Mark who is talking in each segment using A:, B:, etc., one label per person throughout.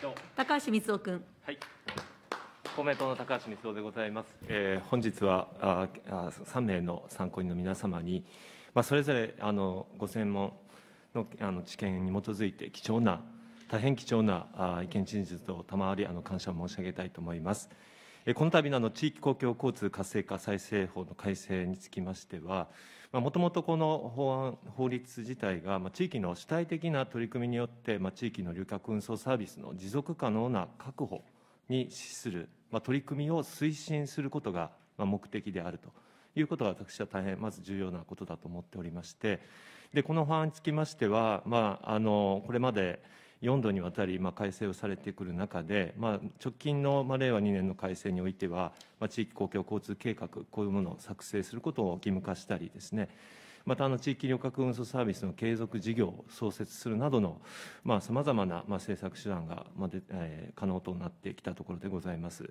A: と高橋光雄君。はい。
B: 公明党の高橋光雄でございます。えー、本日はああ3名の参考人の皆様に、まあそれぞれあのご専門のあの知見に基づいて貴重な大変貴重なあ意見陳述と賜りあの感謝を申し上げたいと思います。この度のの地域公共交通活性化再生法の改正につきましては、もともとこの法案、法律自体が、地域の主体的な取り組みによって、地域の旅客運送サービスの持続可能な確保に資する取り組みを推進することが目的であるということが、私は大変まず重要なことだと思っておりまして、でこの法案につきましては、まあ、あのこれまで、4度にわたりまあ改正をされてくる中で、まあ、直近のまあ令和2年の改正においては、まあ、地域公共交通計画、こういうものを作成することを義務化したりですね、またあの地域旅客運送サービスの継続事業を創設するなどのさまざ、まなまあ政策手段が、まあでえー、可能となってきたところでございます。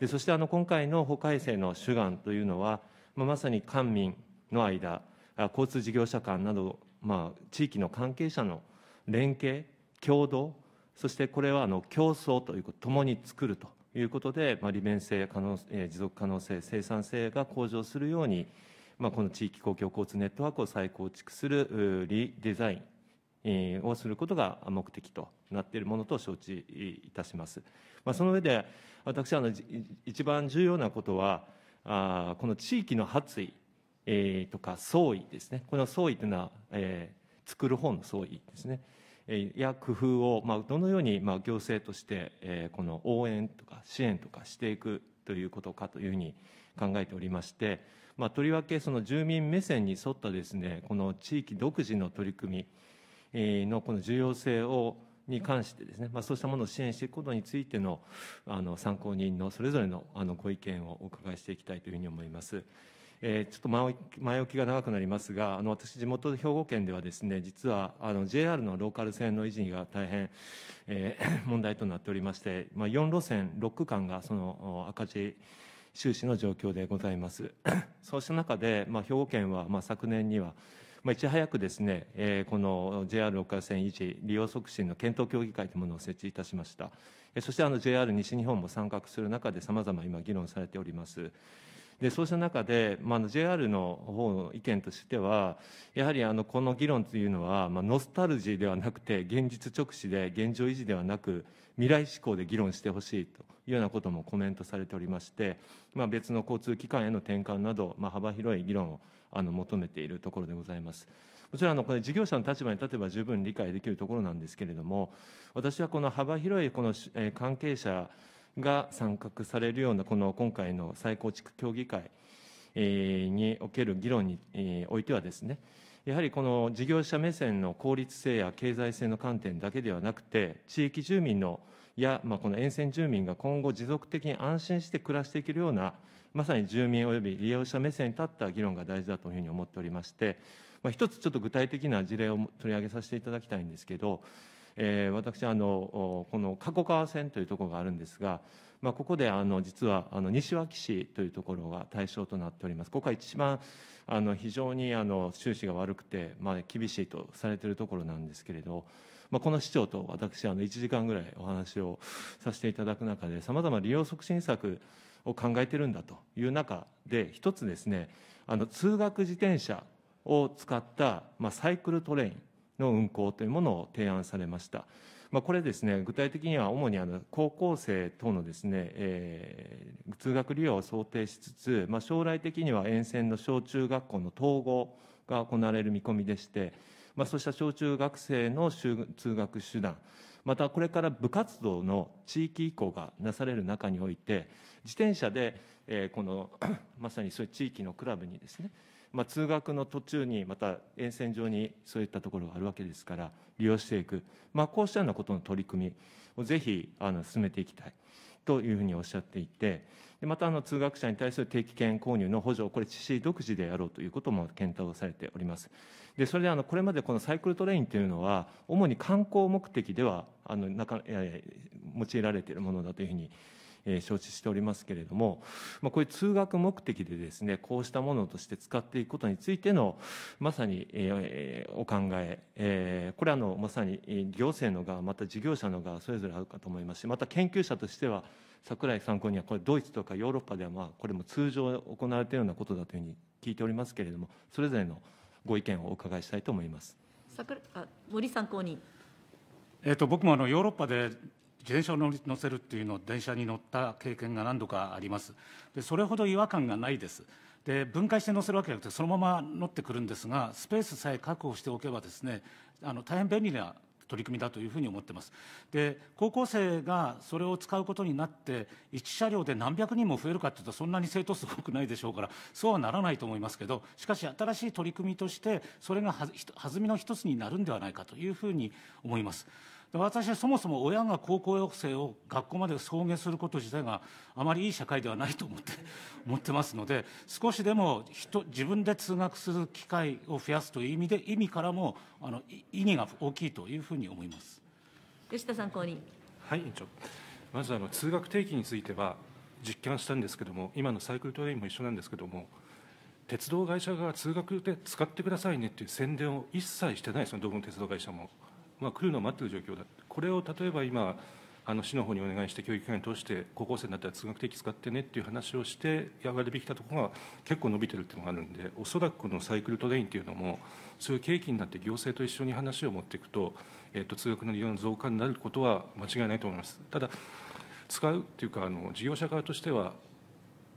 B: でそしてあの今回の法改正の主眼というのは、まあ、まさに官民の間、交通事業者間など、まあ、地域の関係者の連携共同そしてこれはあの競争ということ共に作るということで、まあ、利便性可能、持続可能性生産性が向上するように、まあ、この地域公共交通ネットワークを再構築するリデザインをすることが目的となっているものと承知いたします。まあ、その上で、私は一番重要なことは、あこの地域の発意、えー、とか創意ですね、この創意というのは、えー、作る方の創意ですね、や工夫を、まあ、どのように、まあ、行政として、えこの応援とか支援とかしていくということかというふうに考えておりまして、まあ、とりわけその住民目線に沿ったですねこの地域独自の取り組みのこの重要性をに関してですね、まあ、そうしたものを支援していくことについてのあの参考人のそれぞれのあのご意見をお伺いしていきたいというふうに思います。えー、ちょっと前置きが長くなりますが、あの私、地元兵庫県ではですね、実はあの JR のローカル線の維持が大変、えー、問題となっておりまして、まあ、4路線、6区間がその赤字収支の状況でございます。そうした中で、まあ、兵庫県は、まあ、昨年には、まあ、いち早くですね、えー、この JR ローカル線維持、利用促進の検討協議会というものを設置いたしました。そしてあの JR 西日本も参画する中で、さまざま今、議論されております。でそうした中で、まあ、JR の方の意見としてはやはりあのこの議論というのは、まあ、ノスタルジーではなくて現実直視で現状維持ではなく未来志向で議論してほしいというようなこともコメントされておりまして、まあ、別の交通機関への転換など、まあ、幅広い議論をあの求めているところでございます。もちろんあのこれ事業者の立場に立てば十分理解できるところなんですけれども私はこの幅広いこの関係者が参画されるような、この今回の再構築協議会における議論においてはですね、やはりこの事業者目線の効率性や経済性の観点だけではなくて、地域住民のや、まあ、この沿線住民が今後持続的に安心して暮らしていけるような、まさに住民及び利用者目線に立った議論が大事だというふうに思っておりまして、まあ、一つちょっと具体的な事例を取り上げさせていただきたいんですけど、えー、私あのこの加古川線というところがあるんですが、まあ、ここであの実はあの西脇市というところが対象となっておりますここが一番あの非常にあの収支が悪くて、まあ、厳しいとされているところなんですけれど、まあ、この市長と私あの1時間ぐらいお話をさせていただく中でさまざま利用促進策を考えているんだという中で一つですねあの通学自転車を使った、まあ、サイクルトレインの運行というものを提案されました。まあ、これですね、具体的には主にあの高校生等のですね、えー、通学利用を想定しつつ、まあ、将来的には沿線の小中学校の統合が行われる見込みでして、まあ、そうした小中学生の通学手段、またこれから部活動の地域移行がなされる中において、自転車で、えー、このまさにそういう地域のクラブにですね、まあ、通学の途中にまた沿線上にそういったところがあるわけですから利用していく、まあ、こうしたようなことの取り組みをぜひあの進めていきたいというふうにおっしゃっていてでまたあの通学者に対する定期券購入の補助これ知事独自でやろうということも検討されておりますでそれであのこれまでこのサイクルトレインというのは主に観光目的ではあのなか、えー、用いられているものだというふうにえー、承知しておりますけれども、まあ、こういう通学目的でですねこうしたものとして使っていくことについてのまさに、えー、お考ええー、これはのまさに行政の側また事業者の側それぞれあるかと思いますしまた研究者としては櫻井参考にはこれドイツとかヨーロッパではまあこれも通常行われたようなことだというふうに聞いておりますけれどもそれぞれのご意見をお伺いしたいと思い
A: ます。桜あ森参考人
C: えーと僕もあのヨーロッパで自転車を乗せるっていうのを電車に乗った経験が何度かありますでそれほど違和感がないですで分解して乗せるわけじゃなくてそのまま乗ってくるんですがスペースさえ確保しておけばですねあの大変便利な取り組みだというふうに思ってますで高校生がそれを使うことになって1車両で何百人も増えるかっていうとそんなに生徒数多くないでしょうからそうはならないと思いますけどしかし新しい取り組みとしてそれが弾みの一つになるんではないかというふうに思います。私はそもそも親が高校生を学校まで送迎すること自体があまりいい社会ではないと思って 思ってますので少しでも人自分で通学する機会を増やすという意味で意味からもあの意義が大きいというふうに思います
A: 吉田参考人。
C: はい委
D: 員長まずあの通学定期については実験したんですけども今のサイクルトレインも一緒なんですけども鉄道会社が通学で使ってくださいねっていう宣伝を一切してないですよ、どこの鉄道会社も。まあ、来るのを待っている状況だ、これを例えば今、あの市の方にお願いして、教育機関に通して、高校生になったら通学定期使ってねっていう話をして、やがて引きたところが結構伸びてるっていうのがあるんで、おそらくこのサイクルトレインっていうのも、そういう契機になって、行政と一緒に話を持っていくと、えっと、通学の利用の増加になることは間違いないと思います。ただ使うっていうかあの事業者側としては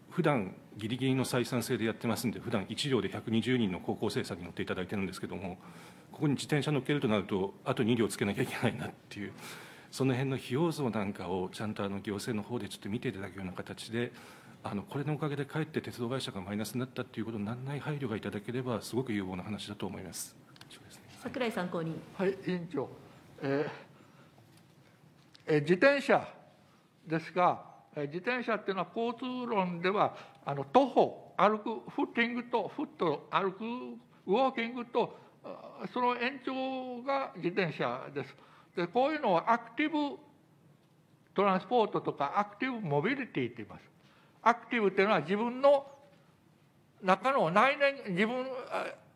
D: 普段ギリギリの採算制でやってますんで、普段1両で120人の高校生さんに乗っていただいてるんですけども、ここに自転車乗っけるとなると、あと2両つけなきゃいけないなっていう、その辺の費用増なんかをちゃんとあの行政の方でちょっと見ていただくような形で、あのこれのおかげでかえって鉄道会社がマイナスになったということにならない配慮がいただければ、すごく有望な話だと思います。
A: 櫻井参考人。はい、委員長。えーえ自転車ですが、自転車っていうのは交通論ではあの徒歩歩くフッティングとフット歩くウォーキングとその延長が自転車です。でこういうのをアクティブトランスポートとかアクティブモビリティって言います。アクティブっていうのは自分の中の内面自分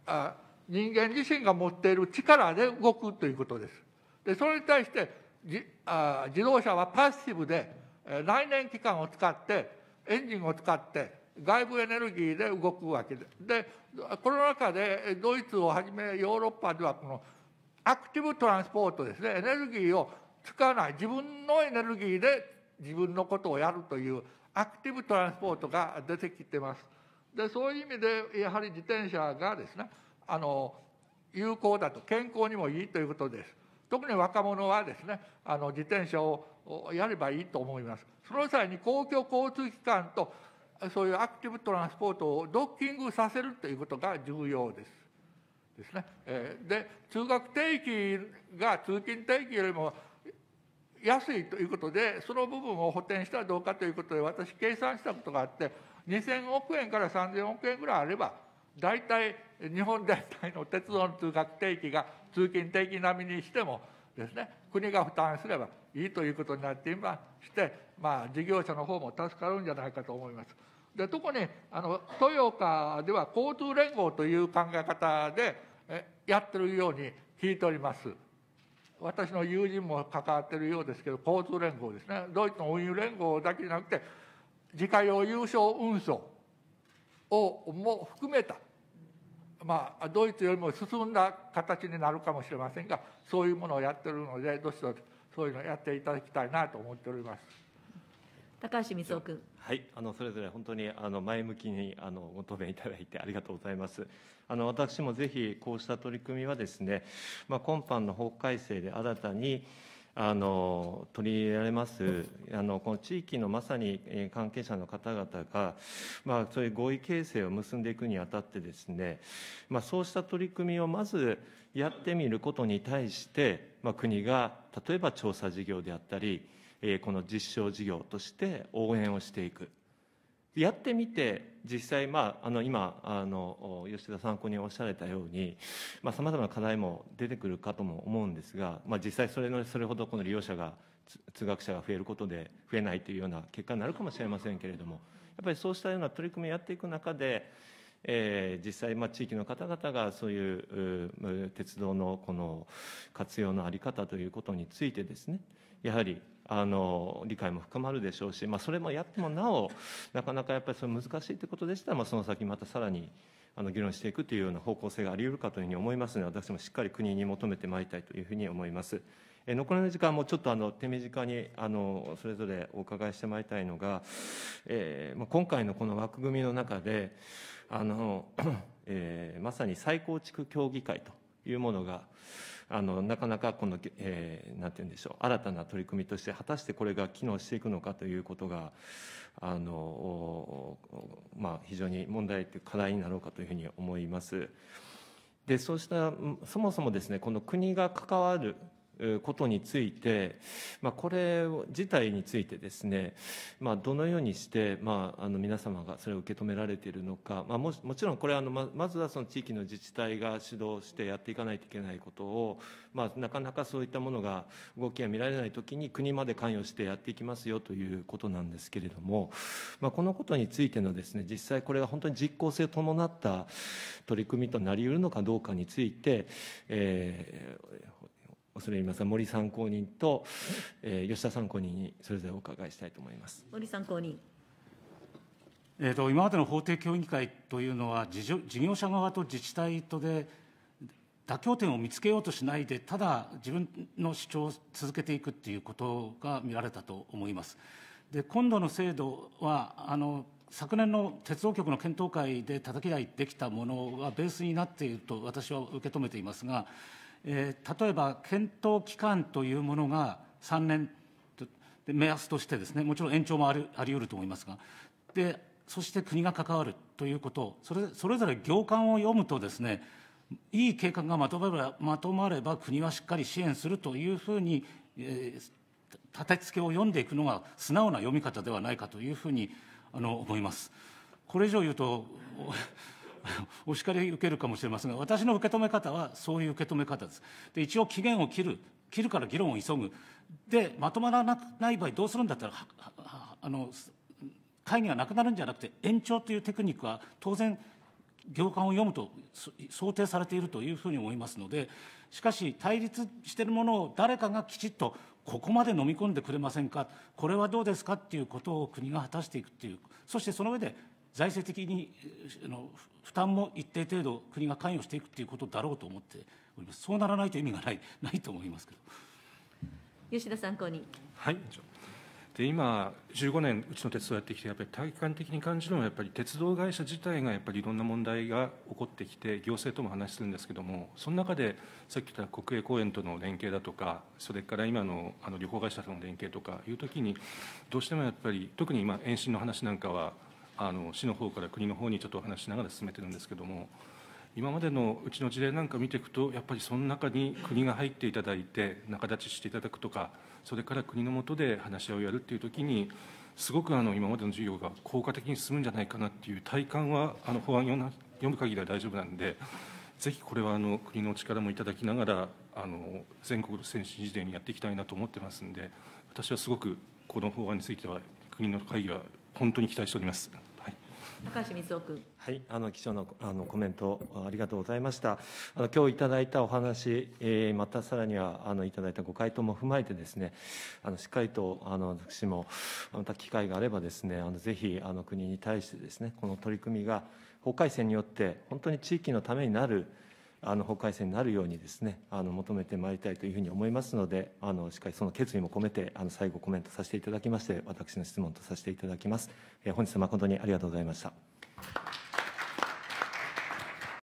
A: あ人間自身が持っている力で動くということです。でそれに対してじあ自動車はパッシブで来年期間を使ってエンジンを使って外部エネルギーで動くわけででこの中でドイツをはじめヨーロッパではこのアクティブトランスポートですねエネルギーを使わない自分のエネルギーで自分のことをやるというアクティブトランスポートが出てきてます。でそういう意味でやはり自転車がですねあの有効だと健康にもいいということです。特に若者はですねあの自転車をやればいいと思いますその際に公共交通機関とそういうアクティブトランスポートをドッキングさせるということが重要ですですね、えで通学定期が通勤定期よりも安いということでその部分を補填したらどうかということで私計算したことがあって2000億円から3000億円ぐらいあれば大体日本全体の鉄道の通学定期が通勤定期並みにしてもですね国が負担すればいいということになっていましてまあ事業者の方も助かるんじゃないかと思います。で特にあの豊岡では交通連合という考え方でやってるように聞いております。私の友人も関わってるようですけど交通連合ですねドイツの運輸連合だけじゃなくて自家用有償運送をも含めた、まあ、ドイツよりも進んだ形になるかもしれませんがそういうものをやってるのでどうしどしそういうのをやっていただきたいなと思っております。高橋光雄君。
B: はい、あのそれぞれ本当にあの前向きにあのご答弁いただいてありがとうございます。あの私もぜひこうした取り組みはですね、まあ今般の法改正で新たに。あの取り入れられますあのこの地域のまさに関係者の方々が、まあ、そういう合意形成を結んでいくにあたってですね、まあ、そうした取り組みをまずやってみることに対して、まあ、国が例えば調査事業であったりこの実証事業として応援をしていく。やってみて実際、まあ、あの今あの吉田参考におっしゃられたようにさまざ、まな課題も出てくるかとも思うんですが、まあ、実際それのそれほどこの利用者が通学者が増えることで増えないというような結果になるかもしれませんけれどもやっぱりそうしたような取り組みをやっていく中で、えー、実際、まあ、地域の方々がそういう鉄道のこの活用の在り方ということについてですねやはりあの理解も深まるでしょうし、まあ、それもやってもなおなかなかやっぱりそれ難しいということでしたら、まあ、その先またさらにあの議論していくというような方向性があり得るかというふうに思いますので私もしっかり国に求めてまいりたいというふうに思います。え残りの時間もちょっとあの手短にあのそれぞれお伺いしてまいりたいのが、えーまあ、今回のこの枠組みの中であの、えー、まさに再構築協議会というものが、あのなかなかこの、えー、なんて言うんでしょう新たな取り組みとして果たしてこれが機能していくのかということがあの、まあ、非常に問題という課題になろうかというふうに思います。でそうしたそもそもですねこの国が関わることについて、まあ、これ自体についてですね、まあ、どのようにして、まあ、あの皆様がそれを受け止められているのか、まあ、ももちろんこれあのままずはその地域の自治体が主導してやっていかないといけないことを、まあ、なかなかそういったものが動きが見られないときに国まで関与してやっていきますよということなんですけれども、まあ、このことについてのですね実際これが本当に実効性を伴った取り組みとなりうるのかどうかについて、えー、恐れ入ります森参考人と、えー、吉田参考人
C: にそれぞれお伺いしたいと思います
A: 森参考人、
C: えと、今までの法定協議会というのは事業者側と自治体とで妥協点を見つけようとしないでただ自分の主張を続けていくということが見られたと思います。で今度の制度はあの昨年の鉄道局の検討会でたたき台できたものがベースになっていると私は受け止めていますがえー、例えば検討期間というものが3年目安としてですねもちろん延長もありあり得ると思いますがでそして国が関わるということそれそれぞれ行間を読むとですねいい計画がまとまればまとまれば国はしっかり支援するというふうに、えー、立て付けを読んでいくのが素直な読み方ではないかというふうにあの思います。これ以上言うと お叱り受けるかもしれませんが、私の受け止め方はそういう受け止め方です。で一応期限を切る、切るから議論を急ぐ、で、まとまらない場合、どうするんだったら、あの会議がなくなるんじゃなくて、延長というテクニックは当然、行間を読むと想定されているというふうに思いますので、しかし、対立しているものを誰かがきちっと、ここまで飲み込んでくれませんか、これはどうですかということを国が果たしていくという、そしてその上で財政的にあの負担も一定程度国が関与していくということだろうと思っておりますそうならないと意味がない ないと思いますけど
A: 吉田参考人
C: はい
D: で今、15年、うちの鉄道やってきて、やっぱり体感的に感じるのは、やっぱり鉄道会社自体がやっぱりいろんな問題が起こってきて、行政とも話するんですけども、その中で、さっき言った国営公園との連携だとか、それから今のあの旅行会社との連携とかいうときに、どうしてもやっぱり、特に今、延伸の話なんかは、あの市の方から国の方にちょっとお話しながら進めてるんですけども今までのうちの事例なんか見ていくとやっぱりその中に国が入っていただいて仲立ちしていただくとかそれから国のもとで話し合いをやるっていう時にすごくあの今までの事業が効果的に進むんじゃないかなっていう体感はあの法案読む限りは大丈夫なんで。ぜひこれはあの国のお力もいただきながらあの全国の先進事例にやっていきたいなと思ってますんで私はすごくこの法案については国の会議は本当に期待しております。
A: 高橋光雄君。
B: はい、あの貴重なあのコメントありがとうございました。あの今日いただいたお話、えー、またさらにはあのいただいたご回答も踏まえてですね、あのしっかりとあの私もまた機会があればですね、あのぜひあの国に対してですね、この取り組みが法改正によって本当に地域のためになる。あの法改正になるようにですねあの求めてまいりたいというふうに思いますのであのしっかりその決意も込めてあの最後コメントさせていただきまして私の質問とさせていただきます、えー、本日誠にありがとうございました